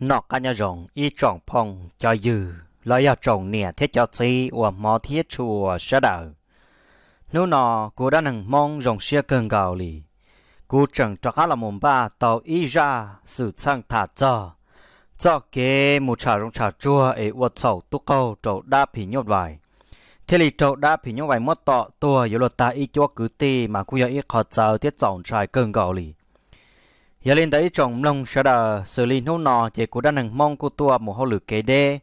nó cả nhà rồng y tròn phong cho dư lo ya trồng nè thế cho chi và mò thiết chùa sẽ đỡ nếu nó cô đã nằng mong rồng xe cần gạo lì cô chẳng cho khá là mồm ba tàu y ra sự sang thả cho cho kế một trà rong trà chua ấy uất sầu tu câu trầu đa phỉ nhốt vải thế lì trầu đa phỉ nhốt vải mất tọ tua yếu luật ta y cho cứ ti mà cô giờ y khó chờ tiết dòng trai cần gạo lì giờ lên đấy chồng long sợ đờ xử lý nô nọ chỉ cô đang nằng mong cô tua một hô lửa kế đê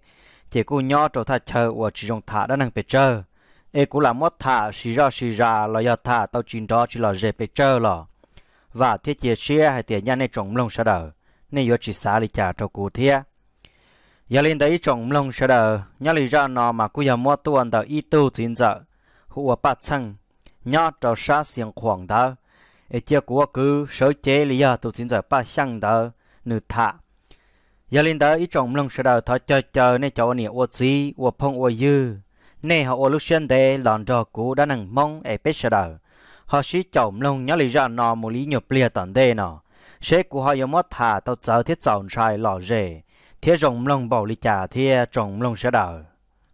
chỉ cô nhỏ trò thà chờ của chỉ dùng thả đang nằng bề chờ ê cô làm mất thả xì ra xì ra là giờ thả tao chín đó chỉ là dễ bề chờ lọ và thiết chia xe hay tiền nhà này chồng long sợ đờ nên giờ chỉ xả đi trả cho cô thia giờ lên đấy chồng long sợ đờ nhớ lý ra nó mà cô giờ mua tua tờ y tu chín giờ hụa bát xăng nhớ trò sát xiềng khoảng đó ở chia của cứ sở chế lý do tụ xin giờ ba xăng đỡ nửa thả giờ lên đỡ ít trọng lòng sở đỡ thọ chờ chờ nên cho nè ô gì ô phong ô dư nên họ ô lúc xuyên đề lòn trò cũ đã nằng mong ở bếp sở đỡ họ sĩ trọng lòng nhớ lý do nó một lý nhập lìa tận đề nọ, sẽ của họ yêu mất thả tao chờ thiết trọng sai lò rể thiết rộng lòng bảo lý trả thiết trọng lòng sở đỡ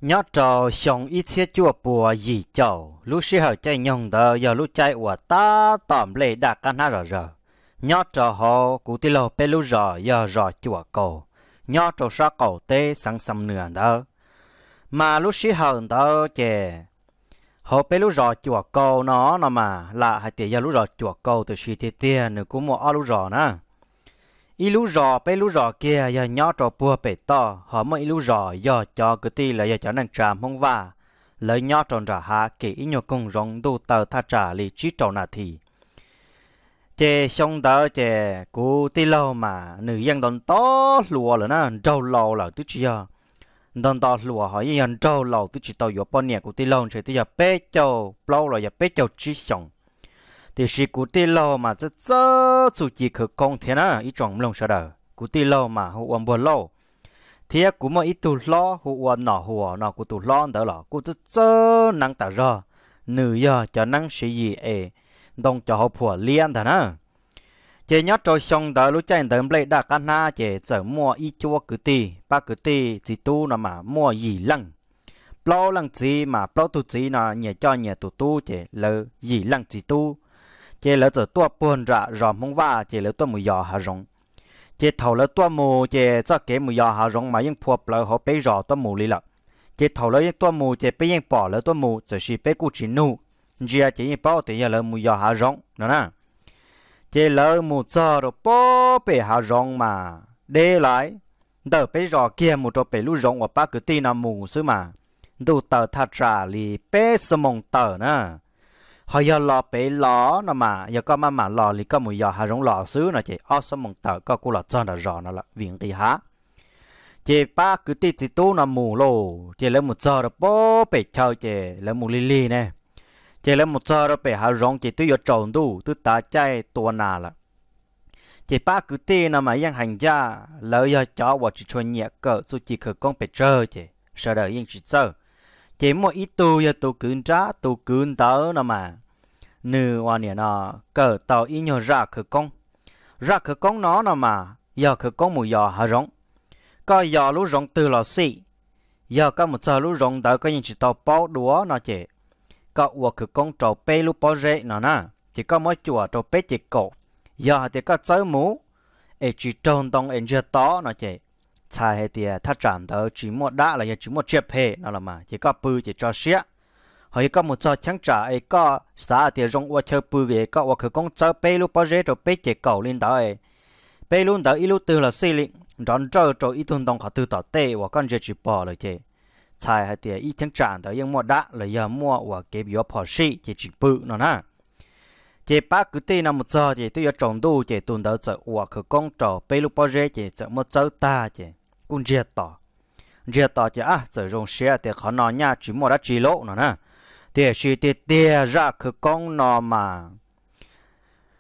nhỏ trò xong ít xe chùa bùa gì chầu lúc xí hở chạy nhông đờ giờ lúc chạy của ta tòm lệ đã căn ha rồi rồi nhớ trò họ cụ tí lô bê lúc rồi giờ rò chùa cầu nhỏ trò sa cầu tê sáng sầm nửa đờ mà lúc xí hở đờ chè họ bê lúc rò chùa cầu nó nó mà là hai tiền giờ lúc rò chùa cầu từ suy tiền tiền nữa cũng mua ở lúc rò nữa ít lú rò bé lú rò kia giờ nhỏ trò bùa bể to họ mới ít lú rò giờ cho cứ ti là giờ cho nên trà không va lời nhỏ tròn rà hạ kỹ ít nhiều cùng rong đu tờ tha trả lì trí trò nà thì chè xong tờ chè cú ti lâu mà nữ dân đòn to lùa là nó trâu lâu là tức à, đòn to lùa họ dân trâu lâu tức chỉ tàu yếu bao nè cú ti lâu sẽ ti giờ bé châu lâu là giờ bé châu trí xong thì chỉ cụ tê lô mà rất rất chủ chỉ khởi công thế na ít trọng lòng sao đời cụ tê lô mà hậu ôm bờ lô, thì cụ mà ít tụ lo hậu ôm nọ hậu nọ cụ tụ lo đỡ lo cụ rất rất năng tạo ra nữ giờ cho năng sĩ gì ê đồng cho họ phù liên thế na chỉ nhớ trôi xong đỡ lúc chạy đỡ lấy đã căn na chỉ chở e. mua ý chua cứ tì ba cứ tì chỉ tu nó mà mua gì lăng bao lăng gì mà bao tu gì nó nhẹ cho nhẹ tu tu chỉ lỡ gì lăng chỉ tu chế lỡ giờ tua buồn ra rõ mong va chế lỡ tua mù giò hà rong chế thầu lỡ tua mù chế cho kế mù giò hà rong mà yên phù bà họ bé rõ tua mù lì lợ chế thầu lỡ yên tua mù chế bé yên bỏ lỡ tua mù chỉ chỉ bé cụ chỉ nu giờ chế yên bỏ thì lỡ mù giò hà rong nữa nè chế lỡ mù giờ rồi bỏ bé hà rong mà để lại đỡ bé rõ kia mù cho bé lũ rong và ba cứ tin là mù xứ mà đủ tờ thật trả lì bé sầm mông tờ nè họ giờ lò bể lò nó mà giờ có mà mà lò thì có mùi giờ hà rong lò xứ nó chị ở số một tờ có cô lò cho nó rõ nó là viện đi hả chị ba cứ tít chị tu nó mù lô chị lấy một giờ rồi bố bể chờ chị lấy một lì nè chị lấy một giờ rồi bể hà rong chị tôi giờ trộn tu tôi ta chạy tua nà là chị ba cứ tít nó mà yên hành ra lỡ giờ chó và chị cho nhẹ cỡ rồi chị khởi con bể chờ chị sợ đời yên chị sợ chỉ một ít tu giờ tu cún trả tu cún tớ nó mà nữ hoa nè nó cờ tàu ít nhiều ra khử công ra khử công nó nó mà giờ khử công mùi giờ hà rong có giờ lú rong từ là xị giờ có một giờ lú rong tớ có những chỉ tàu bao đúa nó chỉ có ua khử công trầu pe lú bao rễ nó nè chỉ có mỗi chùa trầu pe chỉ cổ giờ thì có chơi mũ ấy chỉ trông tông ấy chưa to nó chỉ xài hay tiệt, à, thắt chạm tới chỉ một đã là chỉ một chiếc hệ nó là mà chỉ có bự chỉ cho xía hay có một trò chẳng trả ấy có xã thì rong qua chơi bự về, có qua khởi công chơi bê lúc bao giờ rồi bê chỉ cầu lên đó bê luôn đó ít từ là xí lịnh đón chơi cho ít tuần đồng họ từ tỏ tê và con chơi chỉ bỏ rồi chứ xài hay tiệt, à, ít chẳng trả tới nhưng một đã là giờ mua và cái biểu bỏ xí chỉ chỉ bự nó nè chỉ ba cứ tin là một giờ chỉ tôi ở trong đu chỉ tuần đó chơi qua khởi công trò bê lúc bao giờ chỉ chơi một giờ ta chỉ cũng dễ tỏ dễ tỏ chứ à rồi dùng xe thì khó nó nha chỉ một đã chỉ lộ nó nè thì chỉ thì tiền ra cứ con nó mà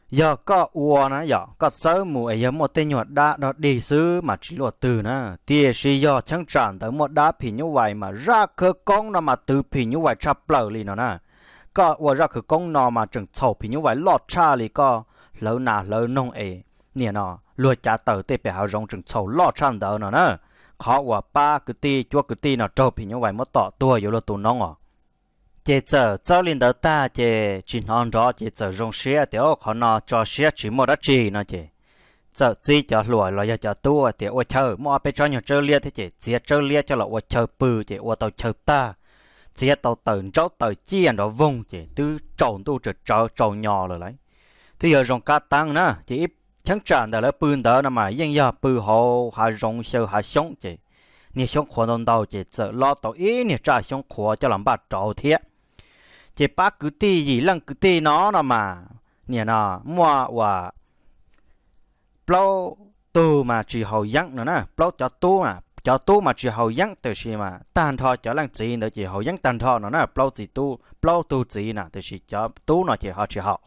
giờ có ua nó giờ có sớ mù ấy giờ một tên nhọt đã đó đi xứ mà chỉ lộ từ nè thì chỉ giờ chẳng tràn tới một đá phì như vậy mà ra cứ con nó mà từ phì như vậy chập lở lì nó nè có ua ra cứ con nó mà chẳng sầu phì như vậy lọt cha lì có lâu nà lâu nông ấy nè nó lùa chả tờ tê bè hào rong chừng sầu lo chăn đỡ nó nè khó quá ba cứ ti chúa cứ ti nó trâu thì như vậy mới tỏ tua yếu là tù nông à chế chờ cho lên đỡ ta chế chỉ non rõ chế chờ rong xe thì ô khó nó cho xe chỉ một đất chỉ nó chế chờ chỉ cho lùa là giờ cho tua thì ô chờ mua bé cho nhiều chơi lia thế chế chế chơi lia cho là ô chờ bự chế ô tàu chờ ta chế tàu tận cháu tàu chia đó à vùng chế tư trộn tu trộn trộn nhỏ rồi lấy thì giờ rong cá tăng nè chế chẳng chẳng đã là bươn đó nằm mà yên ya bư hồ hà rong sơ hà sống chị nè sống khó non đầu chị sợ lo tàu ý nè trả sống khó cho làm bà trò thiệt chị ba cứ ti gì lăng cứ ti nó nằm mà nè nó mua và bao tu mà chỉ hầu dặn nữa nè bao cho tu mà cho tu mà chỉ hầu dặn từ khi mà tàn thọ cho lăng chị nữa chỉ hầu dặn tàn thọ nữa nè bao chỉ tu bao tu chỉ nè từ khi cho tu nó chỉ họ chỉ học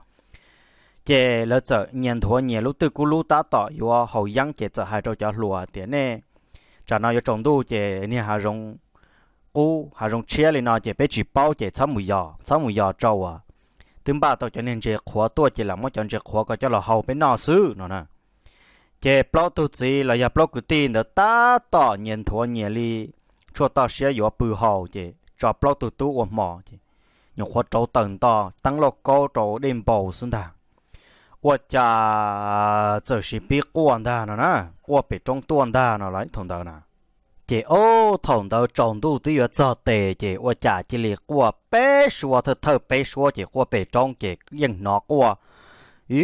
chế lỡ chợ nhận thua nhẹ lúc từ cú lú tá tỏ yo hậu yang chế chợ hai trâu chợ lùa thế nè cho nó yo trồng đu chế nhà hà rong cú hà rong chia lên nó chế bé chỉ bao chế sáu mùi giò sáu mùi giò trâu à thứ ba tao cho nên chế khóa tua chế làm mỗi chọn chế khóa có cho là hậu bé nó xứ nó nè chế bao tu gì là ya bao cứ tin đó tá tỏ nhận thua nhẹ li cho tao sẽ yo bự hậu chế cho bao tu tu ôm mỏ chế nhục khóa trâu tận to tăng lộc cao trâu đêm bầu xuống thang 我家就是比过的呢呢，过比中端的呢来同道呢。chị ô thằng đầu trồng đủ tí ở giờ tề chị ô chả chỉ lì qua bé xua thơ thơ bé xua chị qua bé trong chị yên nó qua ý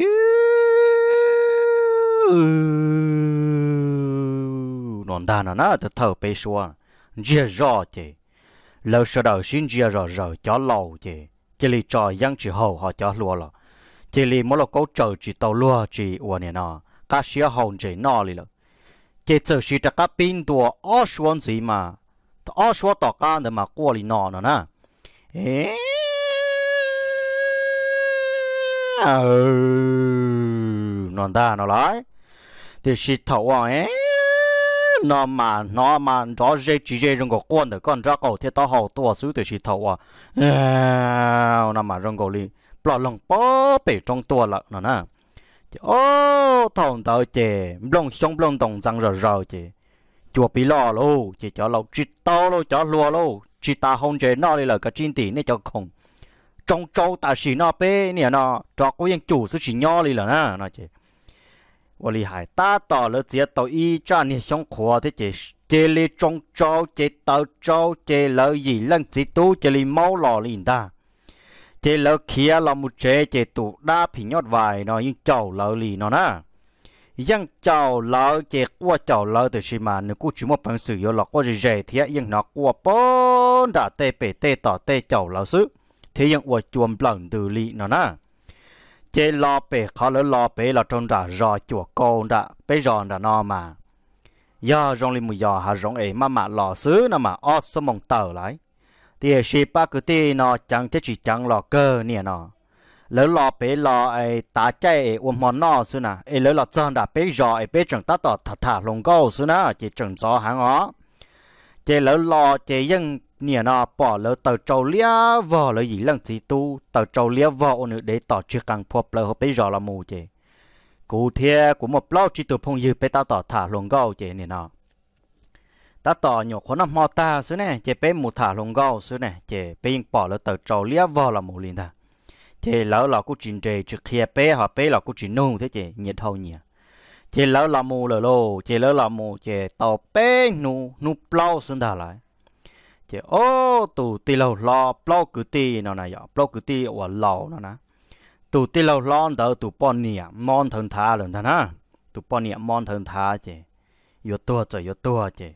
nón đàn nó nó thơ thơ bé xua chia rõ chị lâu sau đầu xin chia rõ rõ cho lâu chị chỉ lì trò dân chị hầu họ cho lúa rồi chỉ li mỗi lúc câu chờ chỉ tàu lúa chỉ uổng nè nọ cá sía hồng chỉ nó li lợ chỉ chờ xí trắc cá pin tua ó xuống gì mà ó xuống tọt cá để mà qua li nó nữa nè ế ừ non ta nó lại thì xí thầu à ế nó mà nó mà cho dễ chỉ dễ rung của con để con ra cầu thì tao hậu tua xuống thì chỉ thầu à nó mà rung cầu li bỏ lòng bó bể trong tua lợ nó nè ô thằng tao chè lòng sống lòng đồng răng rờ rờ chè chùa bị lò lô chè cho lò chỉ tao lô cho lùa lô chỉ ta không chè nó đi là cái chín tỷ này cho không trong châu ta xì nó bê nè nó cho cô yên chủ sư xì nho đi là nè nó chè và lý hải ta tỏ lỡ chia tàu y cho nè sống khóa thế chè chê lê trong châu chê tàu châu chê lỡ gì lần chỉ tu chê lê máu lò liền ta chế lỡ kia là một chế chế tụ đa phí nhót vài nó nhưng chầu lỡ lì nó nè nhưng chầu lỡ chế qua chầu lỡ từ xí mà nếu cú chỉ một bằng sử yếu là qua gì dễ thì nhưng nó qua bốn đã tê bể tê tỏ tê chầu lỡ xứ thế nhưng qua chuông lần từ lì nó ná, chế lo bể khó lỡ lo bể là trong đã rò chùa con đã bể ròn đã no mà giờ rong lên mùi giờ hà rong ấy mà mà lò xứ nà mà ót sơ mong tờ lại thì sĩ ba cứ tê nó chẳng thiết chỉ chẳng lò cơ nè nó lỡ lò bé lò ấy tá chạy ôm mòn nó xứ nà ấy lỡ lò chân đã bé rò ấy bé chẳng tát tỏ thả thả lồng câu xứ nà chỉ chẳng gió hàng ó chỉ lỡ lò chỉ dân nè nó bỏ lỡ tờ trâu lia vò lỡ gì lần gì tu tờ trâu lia vò ôn để tỏ chưa càng phop lỡ bé rò là mù chỉ cụ thể của một lâu chỉ tụ phong dư bé tao tỏ thả lồng câu chỉ nè nó ta tỏ nhổ khó năm mò ta xứ nè chế bé mù thả lồng gò xứ nè chế bé yên bỏ lỡ tờ trầu lia vò là mù liền ta chế lỡ là cũng trình trề trực kia bé họ bé là cũng trình nung thế chế nhiệt hầu nhỉ chế lỡ là mù lỡ lô chế lỡ là mù chế tỏ bé nu nụ plau xứ ta lại chế ô tù tì lâu lo plau cứ tì nó này plau cứ tì ở lâu nó ná, tù tì lâu lo đỡ tù bọn nè mon thần thà lần ta nè tù bọn nè mon thần thà chế yếu tua chơi yếu tua chế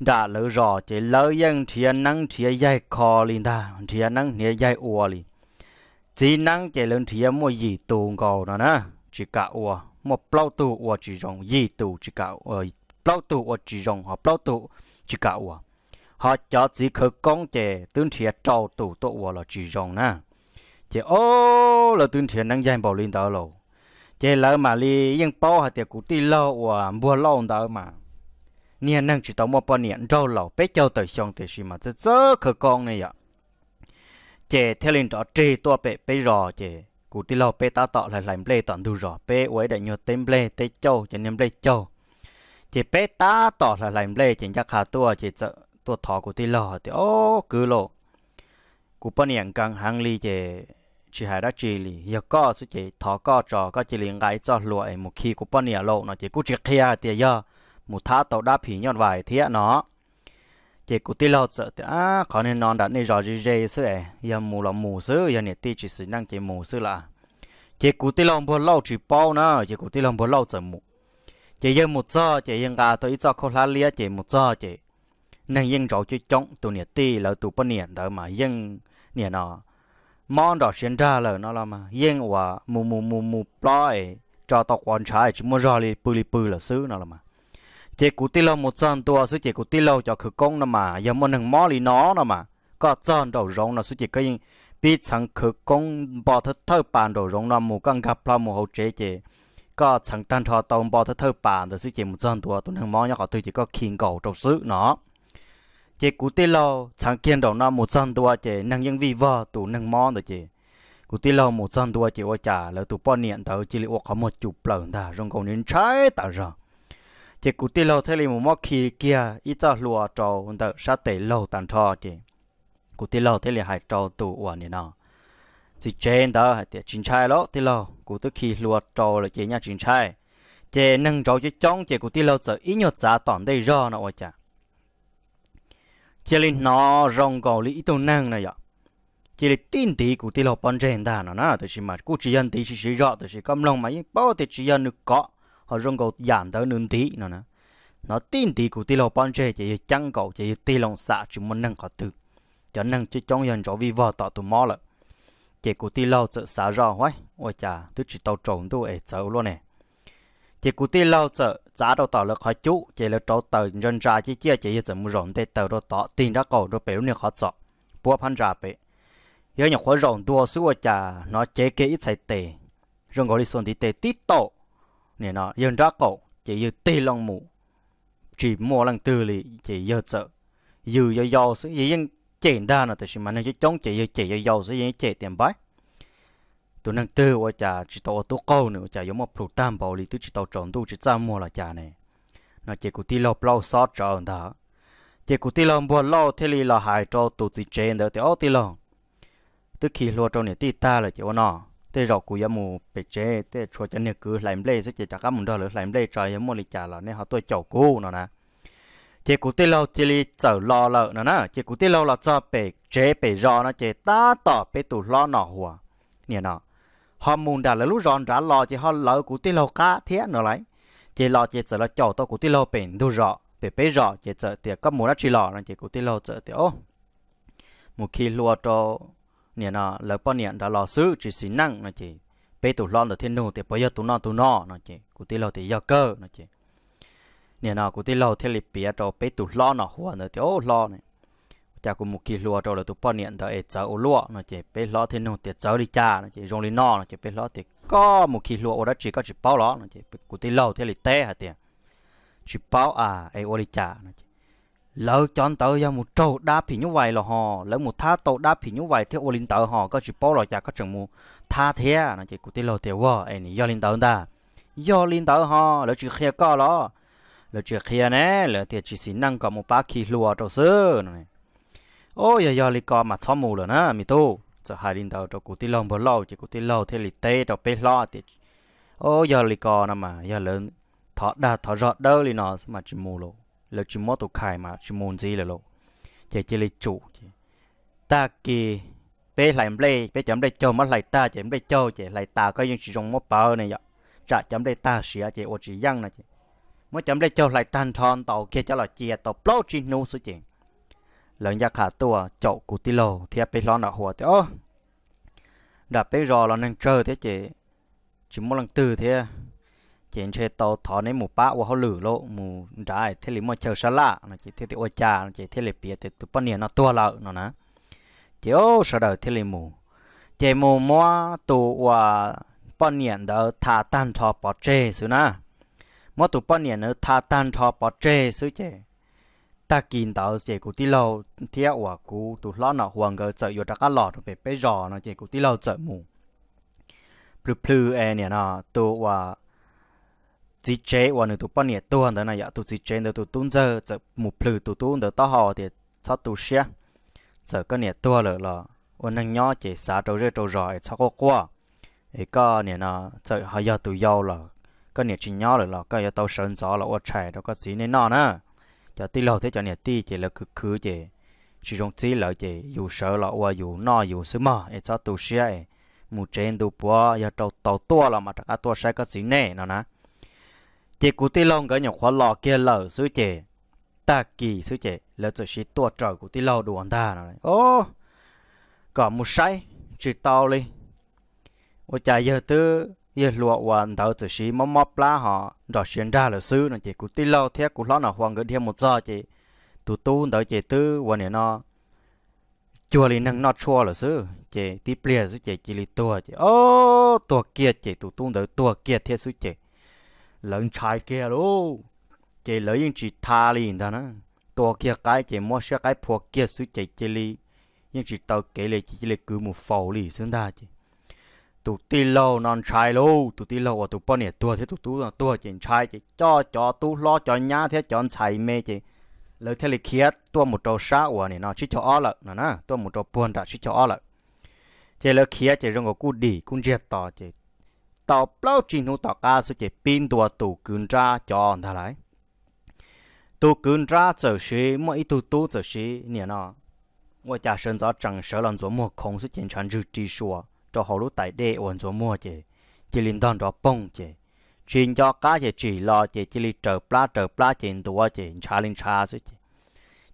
đã lỡ rõ chế lỡ yên thiên năng thiên dạy khó linh ta thiên năng thiên dạy ua linh chỉ năng chế lớn thiên mua gì tù ngầu đó nè chỉ cả ua một bao tù ua chỉ rong gì tù chỉ cả ua bao ờ, tù ua chỉ rong hoặc bao tù chỉ cả ua họ cho chỉ khử công chế tương thiên trâu tù tụ ua là chỉ rong nè chế ô là tương thiên năng dạy bảo linh ta lâu chế lỡ mà li yên bao hạt tiệc cụ ti lâu ua mua lâu đó mà nè năng chỉ tao mua bao nè rau lẩu bé châu tới xong thì xí mà rất rất khờ con này ạ chè theo lên đó chè to bé bé rò chè cụ tí lò bé ta tọ lại làm bê tọn thu rò bé uấy đại nhớ tên bê tên châu chè nem bê châu chè bé ta tọ lại làm bê chè chắc hà tua chè tua thọ cụ tí lò thì ô cứ lộ cụ bao nhiêu càng hàng ly chè chỉ hai đã chỉ lì giờ có số chỉ thọ có trò có chỉ liền gái cho lụa e một khi của bọn nhà lộ nó chỉ cũng chỉ kia thì giờ một thả tàu đá phì nhọn vài thế nó chỉ cụ tí lọt sợ thì à khó nên non đã nên rõ gì gì sư ấy giờ mù là mù sư giờ nè tí chỉ sử năng chỉ mù sư là chỉ cụ tí lòng bò lâu chỉ bao nữa chỉ cụ tí lòng bò lâu sợ mù chỉ giờ một giờ chỉ yên gà tới giờ khó lá lia chỉ một giờ chỉ nên yên rõ chứ chống tụ nè tí là tụ bao nè đó mà yên nè nó món đó xuyên ra là nó là mà yên và mù mù mù mù ploy cho tao quan trái chỉ mua rõ li pư li pư là sư nó là mà chỉ cụ tí lâu một chân tua sư chỉ cụ tí lâu cho khử công nó mà giờ một hàng mỏ lì nó nó mà có chân đầu rong nó sư chỉ cái bị chẳng khử công bỏ thật thơ bàn đầu rong nó mù căng gặp là mù hậu chế chế có chẳng tan thọ tàu bỏ thật thơ bàn rồi sư chỉ một chân tua tụi hàng mỏ nhá có tôi chỉ có khiên cầu trong sư nó chỉ cụ tí lâu chẳng kiên đầu nó một chân tua chế năng nhân vi vợ tụi hàng mỏ rồi chế cụ tí lâu một chân tua chế ô trả là tụi bỏ niệm tàu chỉ là ô có một chục lần ta rong cầu nên trái tạo rồi chỉ cụ tê lâu thế li một móc khi kia ít cho lùa cho vấn đề sát tế lâu tàn trò chỉ cụ tê lâu thế li hai cho tù uổng nè nó chỉ trên đó hay tiệt chính trai đó tê lâu cụ tức khi lùa cho là chỉ nhà chính trai chỉ nâng cho chỉ chống chỉ cụ tê lâu sợ ít nhột giá tỏn đây do nó ôi chả chỉ li nó rong cầu li ít tu năng này vậy chỉ là tin tí cụ tê lâu bắn trên ta nó nó tôi chỉ mà cụ chỉ nhận tí chỉ chỉ rõ tôi chỉ cầm lòng mà những bao thì chỉ nhận được có họ rong cầu giảm tới nương tí nó nè nó tin tí của tí lò bọn trẻ chỉ chăng cầu chỉ tí lòng xạ chúng muốn nâng có tư cho năng chứ trong dần chỗ vi vò tỏ tụi mò lợ chỉ của tí lò chợ xả rò hoài ôi chà thứ chỉ tàu trộn tôi ấy cháu luôn nè chỉ của tí lò chợ giá đầu tỏ là khó chú chỉ là trâu tờ dân ra chỉ chia chỉ giờ mua rộng để tờ đó tỏ tin ra cầu rồi bẻo nè khó sợ bua phan ra bể giờ nhà khó rộng tua ôi chà nó chế kế ít sai tệ rồi gọi đi xuống thì tệ tít tổ nè nó dân ra cổ chỉ dư tê lòng mù chỉ mua lần tư lì chỉ dư sợ dư dư dư sự dư dân chỉ đa nó thì mà nó chống chỉ dư chỉ dư dư sự dư chỉ tiền bái tôi năng tư và chả chỉ tàu tụ câu nữa chả giống một phụ tam bảo lì tôi chỉ tàu tròn tôi chỉ ra mua là chả này nó chỉ cụ ti lâu lâu sót tròn ta chỉ có ti lâu buồn lo thế lì là hại cho tụi chỉ trên đó thì ó ti lâu tức khi lo trong này ti ta là chỉ nó thế rồi cụ giống một bề chế thế cho chân nên cứ làm lê sẽ chỉ cho các mùng đó lửa làm lê cho giống một lịch trả là nên họ tôi chầu cô nó nè chế cụ tê lâu chỉ li chở lo lợ nó nè chế cụ tê lâu là cho bề chế bề rò nó chế ta tỏ bề tủ lo nọ hùa nè nọ họ mùng đã là lúc ròn rã lo chỉ họ lỡ cụ tê lâu cá thế nó lại chế lo chế chở là chầu tôi cụ tê lâu bền đủ rọ bề bề rọ chế chở tiệt các mùng đã chỉ lo nó chế cụ tê lâu chở tiệt ô một khi lo cho nè nọ lỡ bao nè đã lo xứ chỉ xí năng nó chị bé tủ lon là thiên nô thì bây giờ tủ nó tủ nọ nó chị cụ tí lo thì do cơ nó chị nè nọ cụ tí lo thì lịp bia cho bé tủ lon nọ hoa nữa thì ô lo này cha cũng một kỳ lúa cho là tụ bao nè đã ấy cháu lúa nó chị bé lo thiên nô thì cháu đi cha nó chị rong đi nó nó chị bé lo thì có một kỳ lúa ở đó chỉ có chỉ bao lo nó chị cụ tí lo thì lịp té hả tiền chỉ bao à ấy ô đi cha nó chị lỡ chọn tới ra một trâu đáp thì như vậy là họ lỡ một thá tàu đáp thì như vậy theo ô linh tờ họ có chỉ bỏ lại chả có trường mù tha thế nó chỉ cụt tiết lộ thì vợ anh do linh tờ ta do linh tờ họ lỡ chỉ khía co đó lỡ chỉ khía nè lỡ thì chỉ xin năng có một ba khi lùa trâu sư này ôi giờ do linh co mà xóa mù rồi nè mi tu giờ hai linh tờ cho cụt tiết lộ bờ lâu chỉ cụt tiết lộ thì lì tê cho bê lo thì ôi giờ linh co nè mà giờ lớn thọ đa thọ rọt đâu linh nó mà chỉ mù rồi lo chỉ mất tàu khai mà chỉ muốn gì là lo chỉ chỉ lấy chủ ta kì bé lại em lấy bé chấm lấy châu mất lại ta chỉ lấy châu, chỉ lại ta có những chỉ dùng mót bờ này vậy trả chấm lấy ta sửa chỉ ô chỉ răng này chỉ mới chấm lấy châu lại tan thon tàu kia cho là chia tàu plau chỉ nô số chuyện lần ra khả tua chậu cụ tì lô thì bé lo nọ หัว thì ô đã bé rò là nên chờ thế chỉ chỉ một lần từ thế chuyện chơi tàu thọ nên mù bá và họ lử lộ mù trái thế lý mà chờ sa lạ nó chỉ thế thì ôi cha nó chỉ thế lý bia thì tụi bọn nó tua lợ nó nè chỉ ô sa đời thế lý mù chỉ mù mua tụ và bọn niệm đó thả tan cho bỏ chê xứ na mua tụ bọn niệm nó thả tan cho bỏ chê xứ chê ta kín tàu chỉ cụ tí lâu thiệt và cụ tụ lo nó hoàng gờ sợ vô đặc lọt về bé giò nó chỉ cụ tí lâu sợ mù plư plư e nè nó tụ và chỉ chế và nữa tụ bọn nhiệt tuần đó này giờ tụi chỉ chế đó tụ tuôn giờ giờ một plư tụ tuôn được tao họ thì sao tụ xe giờ cái nhiệt tuần rồi là ôn năng nhỏ chỉ xả trâu rơi trâu rọi sao có qua ấy có nhiệt nó giờ họ giờ tụi giàu là cái nhiệt chỉ nhỏ rồi là cái giờ tao sơn gió là ôn chạy đó có gì nên nọ nữa giờ tí lâu thế cho nhiệt tí chỉ là cứ cứ chỉ chỉ trong chỉ là chỉ dù sợ là ôn dù no dù sớm mà ấy sao tụi xe một trên tụ bò giờ trâu tàu tua là mà chắc tụi xe có gì nè nó nè chị cụ tí lông cái nhỏ khóa lò kia lở sứ chế ta kỳ sứ chế lỡ chỉ chỉ tua trời cụ tí lông đồ ta này ô có một sai chỉ to lên ô chả giờ tư giờ lụa hoàn thảo chỉ chỉ mắm mắm lá họ rồi xuyên ra là sứ nó chị cụ tí lâu thế cụ lót nào hoàng cái thêm một giờ chị tụ tu đỡ chị tư quan niệm nó chùa lì năng nó chua là sư chị tí plea sư chị chỉ lì tua chị ô tua kia chị tụ tung đỡ tua kia thiết sư chị lợn trai kia lô chị lỡ yên chị tha liền ta nó to kia cái chị mua xe cái phò kia suy chị chị li nhưng chị tao kể lại chị lại cứ một phẩu lì xứng ta chị tụ ti lâu non trai lô tụ ti lâu và tụ bao nhiêu tua thế tụ tú là tua chị trai chị cho cho tú lo cho nhá thế cho chạy mê chị lỡ thế lịch kia tua một trâu sát của này nó chỉ cho ó lợn nó nè tua một trâu buồn đã chỉ cho ó lợn chị lỡ kia chị rong của cu đi cu chết tỏ chị tàu bao chỉ nu tàu cá số chế pin đùa tù cún ra cho anh ta lại tù cún ra trở xí mỗi tù tù trở xí nè nó ngôi cha sơn gió chẳng sợ làm cho mùa không số chiến tranh rượt đi xua cho họ lúc tại đê ổn gió mua chế chỉ linh đòn cho bông chế chuyện cho cá chế chỉ lo chế chỉ li trở pla trở pla chỉ tù chế cha linh cha số chế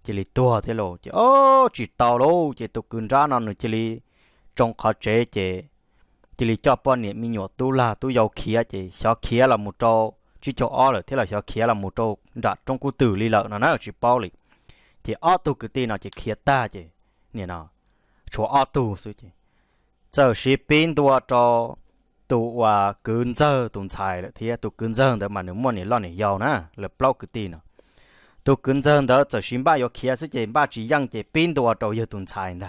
chỉ li tua thế lộ chế ô chỉ tàu lô chế tù cún ra nó nữa chỉ li trong khó chế chế chỉ là cho bọn niệm mi nhỏ tu là tu giàu khía chỉ cho khía là một trâu chỉ cho o rồi thế là cho khía là một trâu đã trong cụ tử li lợ nó nói là chỉ bao lì chỉ o tu cứ tin nó chỉ khía ta chỉ nè nó chỗ o tu suy chỉ giờ sĩ pin tua cho tu và cứng giờ tụng xài là thế tu cứng giờ đó mà nếu muốn thì lo này giàu nè là bao cứ tin nó tu cứng giờ đó giờ sĩ ba yo khía suy chỉ ba chỉ yang chỉ pin tua trâu yo tụng xài nè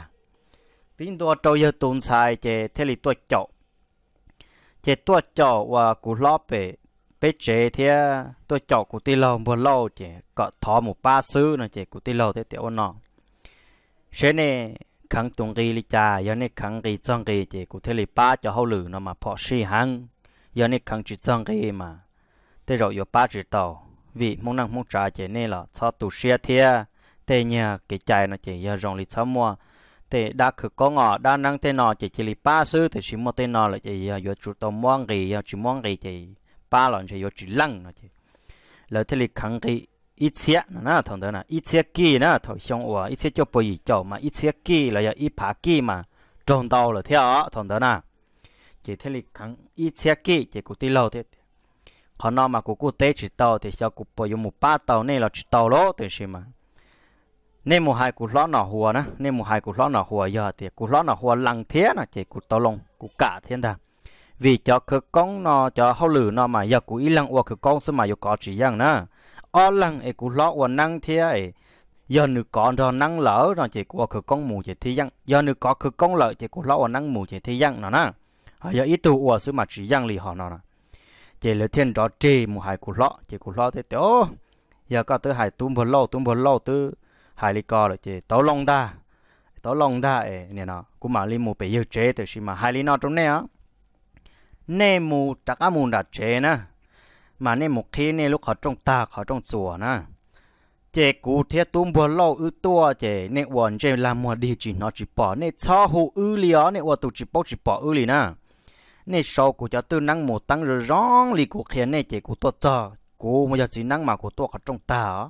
pin tua trâu yo tụng xài chỉ thế là tua chậu thì tua chó và cú ló bể bể chế thì à, tua chó cú tì lâu buồn lâu chỉ có thọ một ba sư nó chỉ cú tì lâu thế tiểu nọ, thế này khăng tung ghi li cha giờ này khăng ghi trăng ghi chỉ cú thế li ba cho hậu lử nó mà phò si hăng giờ này khăng chỉ trăng ghi mà thế rồi giờ ba chỉ tàu vì mong năng mong trả chỉ này là cho tu xe thì thế nhà cái chạy nó chỉ giờ rong li sao mua thì đã khử có ngõ đa năng thế nọ chỉ chỉ lì ba sư thì chỉ một tên nọ là chỉ yo à, chủ tông mong gì à, chỉ mong gì chỉ ba lần chỉ yo chỉ lăng là chỉ là thế lì khẳng cái ít xe nó thằng đó là ít xe kia nó thằng xong ủa ít xe cho bồi cho mà ít xe kia là ít phá kia mà trồng đầu là theo thằng đó là chỉ thế lịch khẳng ít xe kia chỉ cụ tí lâu thế còn nó mà cụ cụ tế chỉ tàu thì sao cụ bồi một ba tàu này là chỉ tàu lỗ thì gì mà nên một hai củ lót nỏ hùa nè nên một hai củ lót nỏ hùa giờ thì củ lót nỏ hùa lằng thế nè chỉ củ to lông củ cả thiên ta vì cho cứ công nó cho hậu lử nó mà giờ củ ý lăng ua cứ công số mà giờ có chỉ rằng nè o lăng ấy củ lót ua năng thế ấy giờ nữ có rồi năng lỡ rồi chỉ của cứ con mù chỉ thi rằng giờ nữ có cứ công lợi chỉ củ lót ua năng mù chỉ thi rằng nó nè giờ ý tu ua số mà chỉ rằng lì họ nó nè chỉ là thiên rõ trì một hai củ lót chỉ củ lót thế tiêu giờ có tới hai tum bờ lâu tum bờ lâu tới hai lý co rồi chị tàu long ta tàu long ta ấy nè nó cũng mà li mù bị yêu chế từ khi mà hai lý nó trong này á nè mù chắc á mù đặt chế nè mà nè mù khi nè lúc họ trong ta họ trong chùa nè chị cụ thiết tung bùa lâu ư tua chị nè quần chị làm mùa đi chỉ nó chỉ bỏ nè cho hồ ư li á nè quần tụ chỉ bỏ chỉ bỏ ư li nè nè sau cụ cho tôi nâng mù tăng rồi rong li cụ khiến nè chị cụ tua chờ cụ mà giờ chỉ nâng mà cụ tua cả trong ta á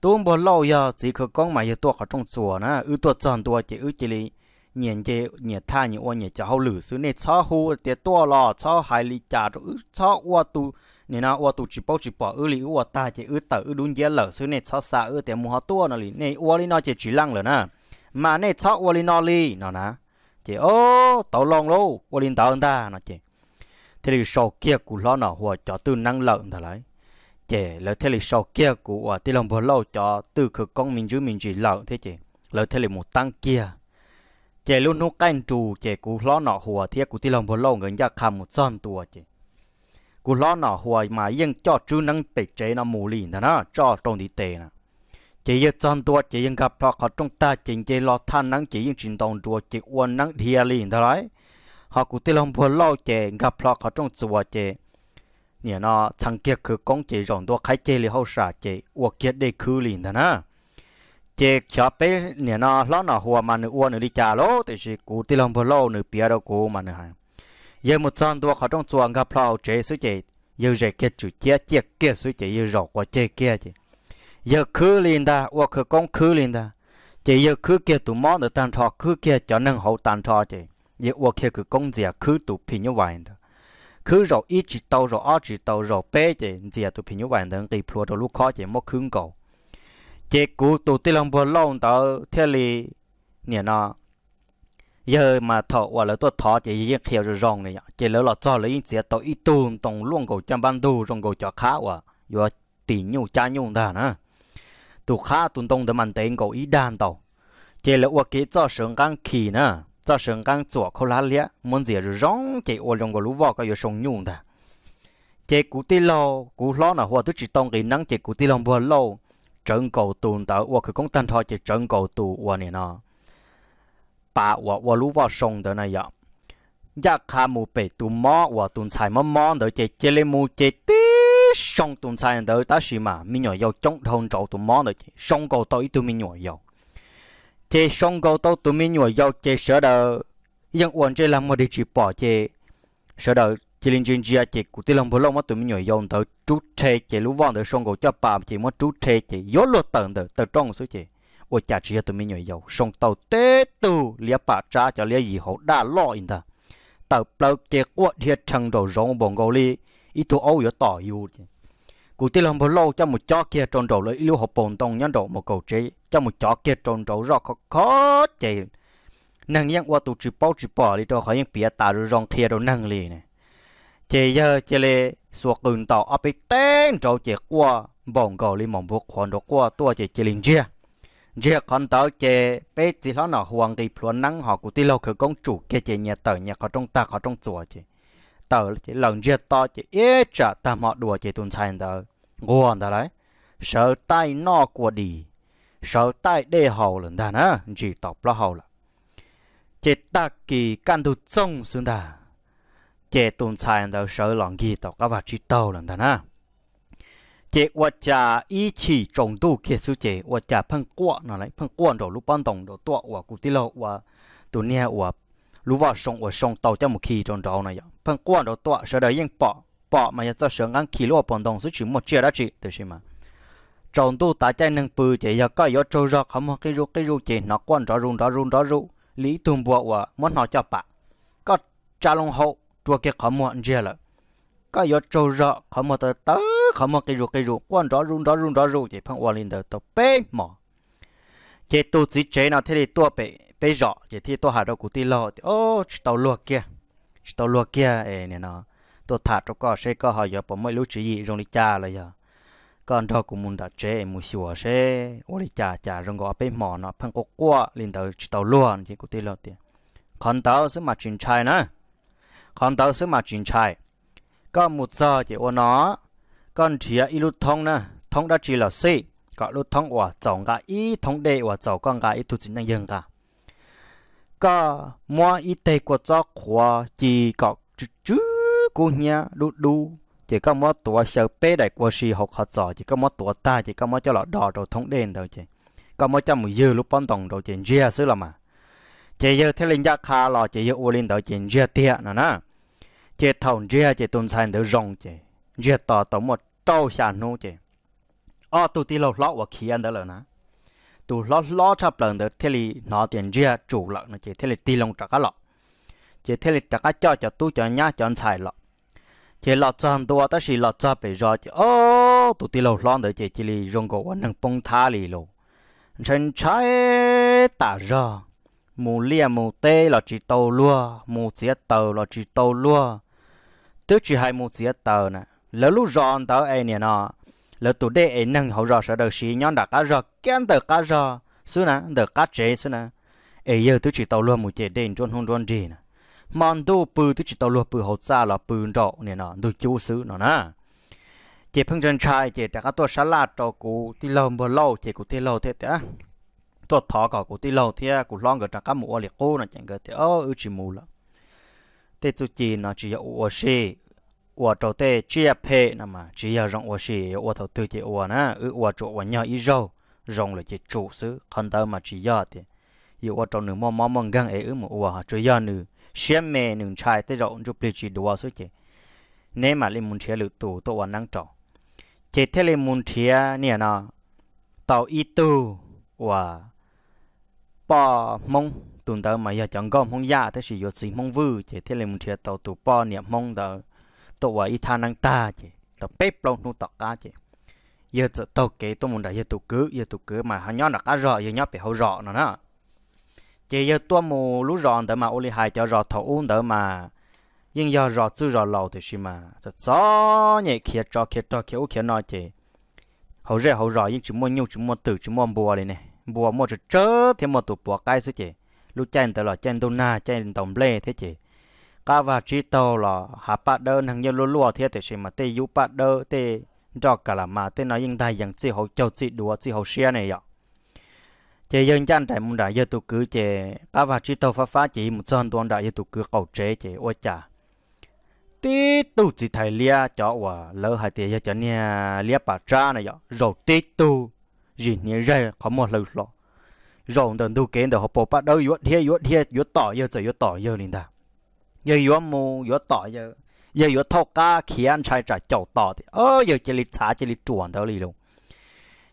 tuôn bò lâu giờ chỉ có con mà giờ tua khó trong chùa na ư tua tròn tua chỉ ư chỉ li nhện chế nhện tha nhện ô nhện cho hậu lử xứ này cho hu tiệt tua lò cho hai li trà cho ư cho ô tu nên nào ô tu chỉ bao chỉ bỏ ư li ô ta chỉ ư tờ ư đúng giá lở xứ này cho xa ư tiệt mua họ tua nó li này ô li nó chỉ chỉ lăng lở na mà này cho ô li nó li nó nè chị ô tàu long lô ô li tàu anh ta nó chị thế thì sau kia cũng lo nó hoa cho tư năng lợn thà lại จแล้วเทเลิชอเกียกูว่าที่เราบอกเล่าจอตื่นคือกองมินจูมินจีเล่าเทเจ แล้วเทเลหมุตั้งเกียเจลุนุกันจูเจกูล้อหน่อหัวเทียกูที่เราบอกเล่าเงินยาคำหมดซ่อนตัวเจกูล้อหน่อหัวมายังจอดจูนังเป็ดเจน้ำมูลีนะนะจอดตรงดีเตนะเจยังซ่อนตัวเจยังกับพอเขาตรงตาจเจงเจรอท่านนั่งเจยังจินตองตัวเจอ้วนนังเทียรีนเท่าไรหากูที่เราบอกเล่าเจงกับพอเขาตรงตัวเจ nhờ nó chẳng kia cứ công chế rộng đua khai chế li hậu xả chế uo kia đây cứ liền đó nè chế cho bé nhờ nó lo nó hùa mà nữ uo nữ đi trả lô thì chỉ cú ti lòng bờ lô nữ bia đâu cú mà nữ hàng giờ một trăm đua khó trong chuồng gặp lao chế số chế giờ rẻ kia chú chia chia kia số chế giờ rộng qua chế kia chế giờ cứ liền đó uo cứ công cứ liền đó chế giờ cứ kia tụ món được tàn thọ cứ kia cho nâng hậu tàn thọ chế giờ uo kia công gì cứ tụ phi như vậy đó cứ rồi ít chỉ tàu rồi ở chỉ tàu rồi bé chỉ giờ tụi phi nhú bạn đang kỳ plua đồ lúc khó chỉ mất khương cầu chỉ cú tụi tê lòng bờ lâu tàu theo lì nè nó giờ mà thọ hoặc là tôi thọ chỉ riêng theo rồi rong này chỉ lỡ là cho lấy giờ tàu ít tuôn tòng luôn cầu chăm ban đồ trong cầu cho khá quá rồi tỉ nhau cha nhau thà nữa tụi khá tuôn tông để mình tiền cầu ít đàn tàu chỉ lỡ hoặc cái cho sướng căng kỳ nữa cho sừng căng chỗ khô lá lia muốn gì rồi rong chạy ô lông của lũ vò có yếu sông nhung ta chạy cú tê lo cú lo là hoa tôi chỉ cái nắng chạy cú tê lòng bùa lâu trần cầu tù tao ô cứ công tan thôi chạy trần cầu tù ô này nó bà ô ô lũ vò sông đó này vậy giá khá mù bể tù mò ô tù xài mò mò đó chạy chạy lên mù chạy tí sông tù xài đó ta xì mà mình nhỏ yêu chống thôn trâu tù mò đó sông cầu tôi tù mình nhỏ yêu chế xong gấu tàu tụi mình nhồi dầu chế sợ đờ nhưng uốn chế làm mà đi chỉ bỏ chế sợ đờ chỉ linh chuyên gia chỉ cụ tí lòng bố lòng mà tụi mình nhồi dầu tờ chú chế chế lũ vòng tờ xong gấu cho bà chỉ mà chú chế chế yếu luật tận tờ tờ trong số chế ô chả chỉ tụi mình nhồi dầu xong tàu tê tu lia bà cha cho lia gì họ đã lo in tờ tàu bao chế quật thiệt chẳng đồ rong bồng gấu li ít tuổi ấu yếu tỏ yêu chế cụ tiên lòng bố lâu cho một chó kia tròn đầu lấy lưu hộp bồn tông nhân đầu một cầu chế cho một chó kia tròn đầu rõ khó khó chế năng yang qua tụ chỉ bao chỉ bỏ lý đâu khỏi những bia tà rồi rong thia đâu nâng lì này chế giờ chế lệ suộc gần tàu áp bên tên trâu chế qua bỏng cầu lý mỏng buộc khoan đó qua tua chế chế linh chia chia con tàu chế bé chỉ lá nọ hoàng kỳ phuôn nâng họ cụ tiên lâu khởi công chủ kia chế nhẹ tờ nhẹ họ trong ta họ trong chùa chế tờ chỉ lần giết to chỉ ít trả ta mọ đùa chỉ tuần sai tờ nguồn đó đấy sợ tay no của đi sợ tay đê hầu lần đàn á chỉ tọp lo hầu là chỉ ta kỳ can thu trông xuống đà chỉ tuần sai tờ sợ lòng gì tộc các bạn chỉ tàu lần đàn á chỉ qua cha ý chỉ trồng tu kiệt sư chỉ qua cha phân quạ nó lại phân quạ đồ lúc ban đồng đồ tua qua cụ tí lâu qua tụi nè qua lúc vào sông qua sông tàu cho một khi trong đó này phần quan đầu tọa sẽ đợi yên bỏ bỏ mà giờ sẽ ngang khí lúa bằng đồng sẽ chỉ một chia đó chị được chứ mà trồng tu tại chạy nâng bự chỉ có yếu trâu ra không cái ru cái ru chỉ nó quan rõ run rõ run rõ ru lý tùng bộ và muốn họ cho bạn có cha long hậu chùa kia khó muộn chia là có yếu trâu ra không một tới tới không một cái ru cái ru quan rõ run rõ run rõ ru chỉ phăng quan lên được tập bê mỏ chỉ tu chỉ chế nào thế thì tua bê bê rõ chỉ thì tua hà đâu cũng tin lo ô tao luộc kia tao luộc kia ê nè nó tôi thả cho có sẽ có họ giờ bỏ mấy lũ chỉ gì rong đi trả lại giờ Con đó cũng muốn đặt chế muốn sửa chế ô đi trả trả rong gọi bên mỏ nó phăng có qua liền tao chỉ tao luôn chỉ có tiền lo tiền Con tao sẽ mà chuyển trai nữa con tao sẽ mà chuyển trai có một giờ chỉ ô nó Con chỉ là ít thông nữa thông đã chỉ là xí có lúc thông của chồng cả ít thông đệ của chồng con cả ít thu chính năng dân cả có mua y tế của cho khóa chỉ có chú chú của nhà đu đu chỉ có mua tua sợ bê đại của sĩ học học giỏi chỉ có mua tua ta chỉ có mua cho lọ đỏ rồi thông đen thôi chị có mua cho một dư lúc bón đồng rồi chỉ chia xứ là mà chỉ giờ thế linh giá khá lọ chị giờ ô lên đó chị chia tiệt nữa nè chỉ thầu chia chỉ tuần sai đỡ rong chị chia tỏ tổng một trâu xà nô chị ở tu tí lâu lọ và khí ăn đó rồi nè tu lo lo chập lần đó thế li nó tiền ria chủ lợn nó chỉ thế li ti lông trả cá lợn chỉ thế li trả cá cho cho tu cho nhá cho anh xài lợn chỉ lợn cho anh tua ta chỉ lợn cho bây giờ chỉ ô tu ti lâu lo đó chỉ chỉ li rong cổ anh đang bông tha li lô chân trái tả ra mù lia mù tê là chỉ tàu lua mù chia tàu là chỉ tàu lua tức chỉ hai mù chia tàu nè lỡ lúc giòn tàu ai nè nó lỡ tụ đệ ấy nâng hậu rò sợ đầu xí nhon đã cá rò kén tờ cá rò xưa nè tờ cá chế xưa nè ấy giờ tôi chỉ tàu luôn một chế đền trôn hôn trôn gì nè mòn tu bự tôi chỉ tàu luôn bự hậu xa là bự rọ nè nọ tôi chú xứ nọ nè chế phong trần trai chế đã cá tổ xá la cho cụ ti lâu bờ lâu chế cụ ti lâu thế thế Tổ thọ cỏ cụ ti lâu thế cụ lon gờ đã cá mũ liệt cô nè chẳng gờ thế ơ ư chỉ mù lắm tết chú chỉ nó chỉ ở ô xe 我找的这配，那么只要让我是我头对的我呢，而我做我要一肉，让了就主食，看到嘛只要的，有我找你么么么干哎，么我只要你鲜美能菜的肉就不只多少钱，你嘛你门车路多多我能找，这天你门车你呢，到一度我把梦。tuần tới mà giờ chẳng có mong ya thế thì giờ chỉ mong vư chỉ thế là một thiệt tàu tụ po niệm mong đó tôi vợ ít năng ta chị tôi bếp lâu nu tọt cá chị giờ tôi kể tôi muốn đã giờ tôi cứ giờ tôi cứ mà hắn nhớ là cá rọ giờ nhớ bị hậu rọ nữa nè chị giờ tôi mù lú rọ đỡ mà ô li hai cho rọ thầu uống đỡ mà nhưng giờ rọ chứ rọ lâu thì xí mà tôi gió nhẹ cho kia cho kia ô kia nói chị hậu rễ hậu nhưng chúng mua nhung chúng mua tử chúng mua bùa này nè bùa mua thêm một tụ bùa cái chứ chị lúc chen tới là chen đô na chen tổng lê thế chị cá và chi tàu là hạ bát đơn hàng như lúa lúa thì thì mà tê yếu bát đơ tê cho cả là mà tê nói những tai những chỉ hậu châu chỉ đùa chỉ hậu xe này ạ, chế dân chăn tại mùng đại giờ tụ cứ chế cá và chi tàu phá phá chỉ một trăm tuần đại giờ tụ cứ cầu chế chế ôi chà tí tu chỉ thầy lia cho và lỡ hai tiền giờ cho nha lia bà cha này ạ rồi tí tu gì như vậy có một lần lo rồi đừng tu kiến được học bỏ bắt đầu yuột thiệt yuột thiệt yuột tỏ yuột giờ yuột tỏi yuột linh đạo giờ yo mù yo tỏ giờ giờ yo thâu cá khi ăn chai trái chậu tỏ thì ơ giờ chỉ lịch xả chỉ lịch chuẩn đó lì luôn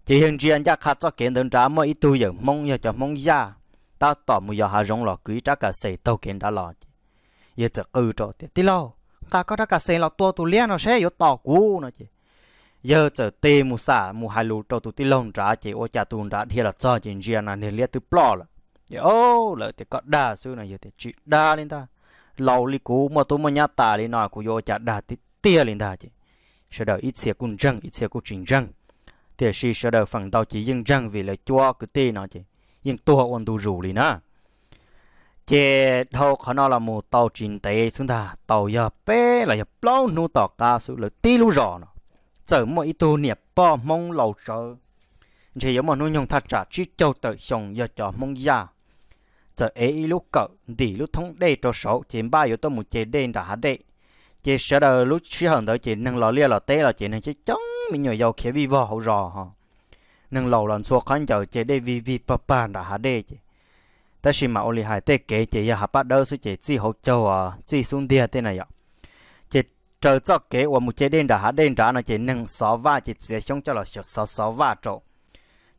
chỉ hiện chỉ anh chắc khát cho kiến đơn trả mỗi tu giờ mong giờ cho mong ra ta tỏ mù giờ hà rong lọ quý trả cả xây tàu kiến đã lọ giờ chỉ cứ cho thì tí lâu cả có trả cả xây lọ tua tu liên nó sẽ yo tỏ cú nó chỉ giờ chỉ tê mù xả mù hai lù cho tu tí lâu trả chỉ ô cha tu trả thì là cho chỉ riêng là nên liệt từ plọ là ô lợi thì có đa số này giờ thì chỉ đa lên ta lâu li cú mà tôi mà nhát tà li nói của yo chả đà tí tia lên đà chứ sau đâu ít xe cũng răng ít xe cũng chỉnh răng thì khi sau đâu phần đầu chỉ dừng răng vì là cho cứ tê nó chứ nhưng tôi còn đủ rủ li nữa chế thâu khả năng là một tàu chỉnh tế xuống ta tàu giờ bé là giờ lâu nu tàu ca sự là tí lú rõ nó sợ mọi tu niệm bò mong lâu sợ chỉ có một nuôi nhung thật trả chỉ châu tới sống giờ cho mong già giờ ấy lúc cỡ thì lúc thông đây cho số chỉ ba yếu tố một chế đen đã đây chế sợ đầu lúc chưa hẳn tới chỉ nâng lò lia lò té là chỉ nâng chỉ chống mình nhồi dầu khía vi vò hậu rò ha nâng lò lần xua khán chờ chế đây vi vi pa pa đã hạ đây chỉ ta chỉ mà oli hai tê kế chế ya hạ bắt đầu sự chế chỉ hậu châu à chỉ xuống địa thế này ạ chế chờ cho kế và một chế đen đã hạ đen đã nó chế nâng sáu va chế sẽ xong cho là sáu sáu va trộn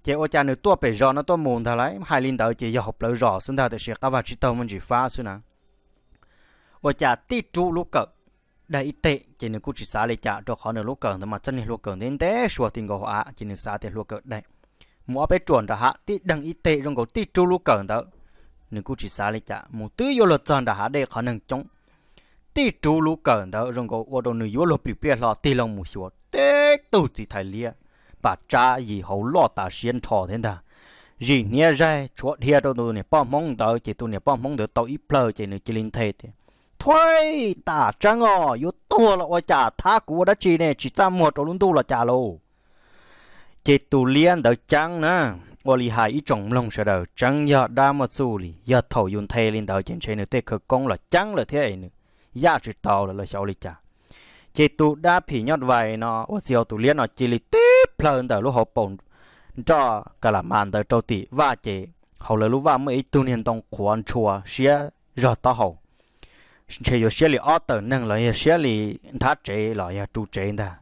chế ở cha nữa tua bể giò nó tua mồn thà lấy hai linh đạo chế giờ học lỡ giò xin thà thì sẽ các vật chỉ tàu mình chỉ phá xưa nè ở cha tí chú lúc cỡ đại tệ chỉ nên cũng chỉ xả lấy cha cho họ nữa lúc cỡ mà chân này lúc cỡ đến thế xua tiền gò hạ chỉ nên xả tiền lúc cỡ đây mua bé chuẩn đã hạ tí đằng ít tệ trong cổ tí chú lúc cỡ đó nên cũng chỉ xả lấy cha mua tứ vô lợt chân đã hạ để khả năng chống tí chú lúc cỡ đó trong cổ ở đâu nữ vô lợt bị bịa lọ tí lòng mua xua tê tụ chỉ thay lia bà cha gì hậu lo ta xiên thọ thế ta gì nhẹ ra chỗ thiệt đâu tụi này bao mong đợi chỉ tụi này bao mong đợi tao ít plơ chỉ nữa chỉ linh thế thế thôi ta trăng ngò yếu tua là ôi chả tha của đã chỉ này chỉ trăm một luôn tu là chả lô chỉ tụ liên đợi trăng nè, ô li hai ít trồng lông sợ đầu trăng giờ đa một xu li giờ thầu dùng thề linh đầu trên trên nữa tê cực công là trăng là thế này nữa giá chỉ tàu là là sao li chả chỉ tụ đã phỉ nhót vậy nó ô siêu tụ liên nó chỉ li tiếp lên từ lúc họ bồn cho cả là màn từ trâu tị và chỉ hầu là lúc vào mấy tu niên tông quan chùa xía rồi to hậu chỉ có xía li ở từ nâng là xía li thắt chế là ya trụ chế ta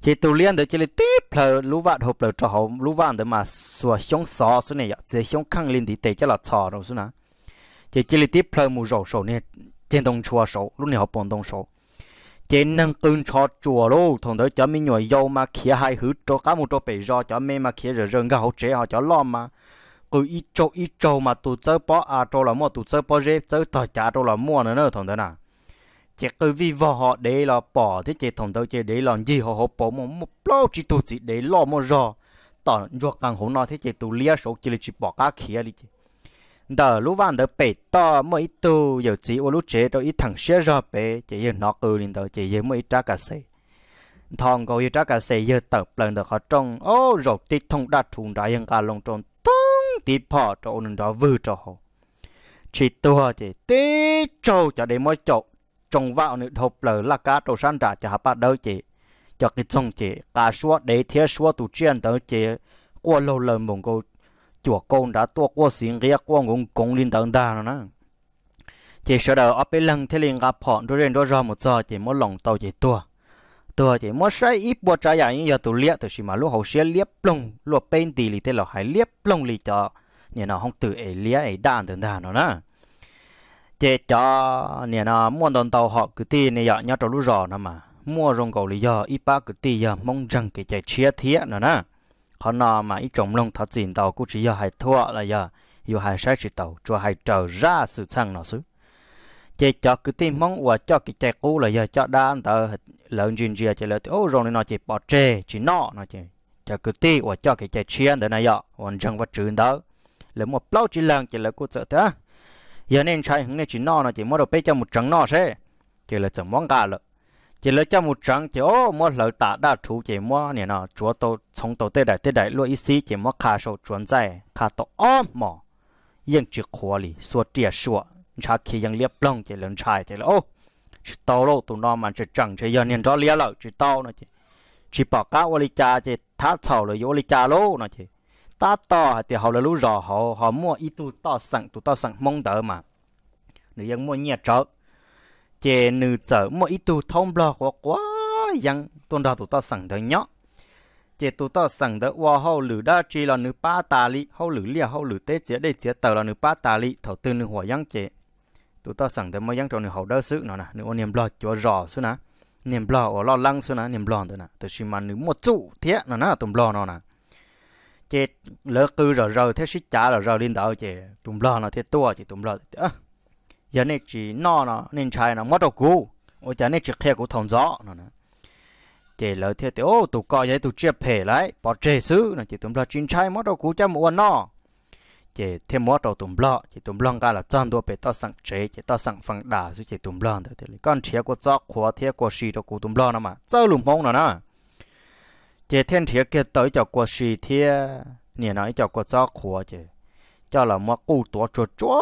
chỉ tụ liên từ chỉ li tiếp lên lúc vào hộp là cho hầu lúc vào từ mà xua xuống xó xuống này dễ xuống khăng lên thì tệ cho là xò rồi xuống nè chỉ chỉ li tiếp lên mù rổ số này trên tông chùa số lúc này họ bồn tông số chế năng cơn cho chùa lô thằng đó cho mình nhồi dâu mà khía hai hứ cho cá một cho bể do cho mẹ mà khía rồi rừng gạo chế họ cho lo mà cứ ít chỗ ít chỗ mà tụ chơi bỏ à chỗ là mua tụ chơi bỏ rê chơi tỏi chả chỗ là mua nữa nữa thằng đó nè chỉ cứ vì vợ họ để là bỏ thế chỉ thằng đó chỉ để là gì họ họ bỏ một một lâu chỉ tụ chỉ để lo một giờ, tỏ ruột càng hổ nói thế chỉ tụ lia số chỉ là chỉ bỏ cá khía đi chứ đờ lú van đờ bể to mỗi ít tu giờ chỉ ô lú chế đâu ít thằng xe ra bể chỉ giờ nó cứ lên đờ chỉ giờ mỗi ít trả cả xe thằng có ít trả cả xe giờ tập lần đờ khó trông ô rồi tí thông đa thùng đại yên cả lòng trong tung tí phò cho ông đó vư cho họ chỉ tua chỉ tí trâu cho để mỗi chỗ trông vào nữa thộp lờ là cá đồ san trả cho hấp ba đâu chỉ cho cái trông chỉ cả suốt để thiết suốt tụ chuyên tới chỉ qua lâu lần mong cô chùa con đã tua qua xin ria qua ngùng cong linh đằng đà nó chỉ sợ đầu ở bên lăng thế liền gặp họ rồi lên đó ra một giờ chỉ mới lòng tàu chỉ tua tua chỉ mới say ít bộ trái dài giờ tụ liệt từ xí mà lúc hậu xe liếp plong lúc bên tì lì thế là hay liếp plong lì cho nhà nó không tự ấy lia ấy đàn đằng đà nó nè chế cho nè nó muốn đòn tàu họ cứ ti nè giờ nhớ trâu lúc rò nè mà mua rong cầu lý do ít ba cứ tì giờ mong rằng cái chạy chia thiệt nữa nè họ nọ mà ít trồng lông thọ tiền tàu cũng chỉ do hai thua là giờ yêu hai sai chỉ tàu cho hai trở ra sự sang nó xứ chỉ cho cứ tìm mong và cho cái chạy cũ là giờ cho đa anh ta lợn chuyện gì chạy lợn ô rồi nó chỉ bỏ trề chỉ nọ nó chỉ cho cứ tì và cho cái chạy chiên để này giờ hoàn chẳng vật trừ đó lấy một lâu chỉ lần chỉ là cô sợ thế giờ nên chạy hướng này chỉ nọ nó chỉ mới đồ bê cho một trắng nọ sẽ, chỉ là chẳng món cả lợi chỉ lấy cho một trắng chỉ ô mua lợi tạ đa chủ chỉ mua nè nó chúa tôi sống tôi tê đại tê đại lo ý gì chỉ mua khá số chuẩn dài khá tổ ôm mỏ yên chỉ khoa lì xua địa xua cha khi yên liệp lòng chỉ lớn trai chỉ là ô chỉ tao lâu tụi nó mà chỉ chẳng chỉ yên nhìn rõ lia lợi chỉ tao nó chỉ chỉ bảo cá ô li cha chỉ thá sầu rồi ô li cha lô nó chỉ ta to thì họ là lũ rò họ họ mua ít tụ to sẵn tụ to sẵn mong đợi mà nếu yên mua nhẹ trớt chế nữ sở mà ít tu thông bờ quá quá yang tuần đầu tụi ta sẵn thấy nhó chế tụi ta sẵn thấy wow hậu lử đã chỉ là nữ ba tà li hậu lử lia hậu lử tết chế đây chế tờ là nữ ba tà li thầu tư nữ hòa yang chế tụi ta sẵn thấy mà yang trong nữ hậu đỡ sự nó nè nữ niệm lo chúa rõ xưa nè niệm lo ở lo lắng xưa nè niệm lo thôi nè tụi xí mà nữ một trụ thế nó nè tụm lo nó nè chế lỡ cứ rồi rồi thế xích trả rồi rồi lên đảo chế tụm lo nó thế tua chế tụm lo giờ này chỉ no nó nên trai nó mất đầu cú ôi chả nên chỉ theo của thông gió nó nè chỉ lời theo thì ô tụ coi vậy tụ chia phê lại bỏ chê xứ nó chỉ tụm lo chín trai mất đầu cú cha mua no chỉ thêm mất đầu tụm lo chỉ tụm lo cái là chọn đua bể to sẵn chế chỉ to sẵn phẳng đà chứ chỉ tụm lo thì con chia của gió khóa thiệt của xì đầu cú tụm lo nó mà chơi lùm mông nó nè chỉ thêm thiệt kia tới cho của xì thiệt, nè nói cho của gió khóa chứ cho là mua cụ tổ cho cho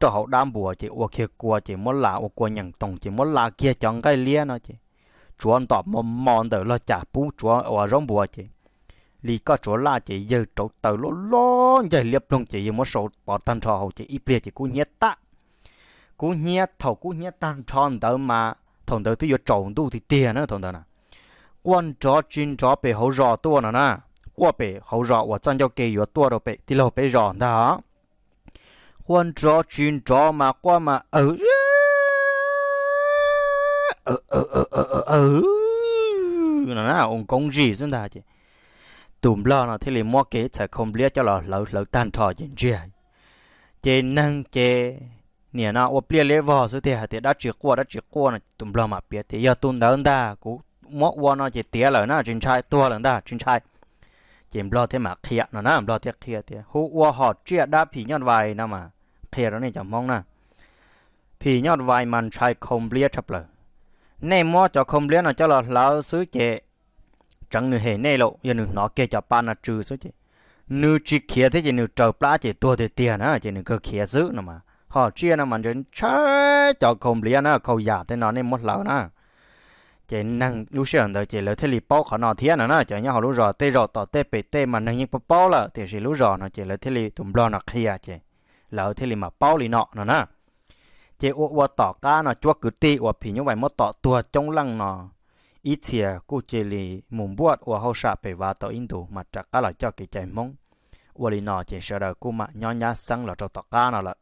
cho hậu đam bùa chị ô kia cua chị muốn là ô cua nhận tổng chị muốn là kia chẳng cái lia nó chị chúa anh tỏ mầm mòn tới là chả bú chúa ở rong bùa chị lì có chúa là chị giờ trâu tới lỗ lỗ giờ liệp luôn chị giờ muốn sổ bỏ tan cho hậu chị ít bia chị cũng nhét ta cũng nhét thầu cũng nhét tan tròn tới mà thằng tới tôi vô trộn đủ thì tiền nữa thằng tới nè quan trò chuyên trò bị hậu rò tua nè nè qua bể hậu rõ và chân cho kỳ vừa tua rồi bể thì lầu bể rõ đó quan trò chuyện trò mà qua mà ở ở ở ở ở ở là ông công gì xin ta chứ Tụm lo nó thế liền mua kế sẽ không biết cho là lỡ lỡ tan thọ gì chuyện chế năng chế nè nó ô bia lấy vò số tiền thì đã chỉ qua đã chỉ qua là tụm lo mà biết thì giờ tùm đâu ta cũng móc qua nó chỉ tía là nó chính trai tua lỡ ta chính trai เจมลอเทมาเขียนะนะลอเทียเขียเทียหูัวหอดเจียดาผียอดไวนะมาเขียเราเนี่ยจะมองนะผียอดไวมันชายคมเลียชับเลยในมอจะคมเลียนะเจ้าเราเราซื้อเจจังหนึ่งเห็นในโลกยันหนึ่งนอเกจะปานาจือซื้อเจนูจีเขียที่จะหนึ่งเจ้าปลาเจตัวเตียนะเจหนึ่งก็เคียซื้อนะมาหอดเจียนะมันจะใช้จะคมเลียนะเขาอยากแต่นอนในมดเรานะ chị năng lúc sớm đó chị lấy thế li bao khó nọ thiên nữa nè chị nhau lúc rồi tê rồi tỏ tê bị tê mà năng những bao là thì chị lúc rồi nó chị lấy thế li tụm lo nọ kia chị lấy thế li mà bao lì nọ nữa nè chị ô ô tỏ cá nọ chua cứ tê ô phì như vậy mất tỏ tua trong lăng nọ ít chia cô chị li mùng buốt ô hậu sạ bị vào tỏ in đủ mà chặt cá là cho cái chạy mông ô lì nọ chị sợ đời cô mà nhỏ nhã sang là cho tỏ cá nọ là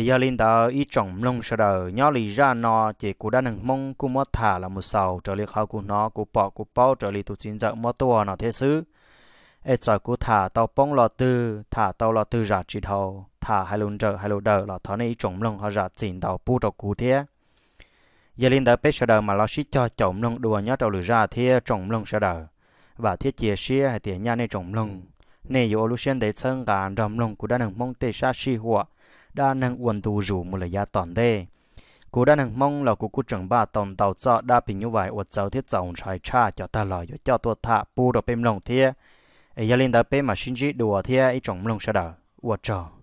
giờ linh tờ ý trọng lông sợ đờ nhó lì ra nó chỉ cú đã nâng mông cú mất thả là một sầu trở li khao của nó cú bỏ cú bao trở li tụ chín dợ mất tua nó thế xứ ê trời cú thả tàu bông lò tư thả tàu lò tư ra chỉ thầu thả hai lùn trở hai lùn đờ là thọ này ý trọng lông họ ra chín tàu bu đầu cú thế giờ linh tờ bé sợ đờ mà lo xít cho trọng lông đùa nhó đầu lì ra thế trọng lông sợ đờ và thiết chia xe hay tiền nhà này trọng lông này yếu lúc xuyên để chân gà trọng lông cú đã nâng mông tê xa xì si đa năng uẩn tu rủ một là gia toàn đê cú đa năng mong là cú cú trưởng ba tòng tàu cho đa bình như vậy uất cháu thiết dòng trái cha cho ta lời cho tôi thả pu đồ bêm lòng thia ấy gia linh đã bêm mà xin chỉ đùa thia ấy trọng lòng sao đỡ uất trò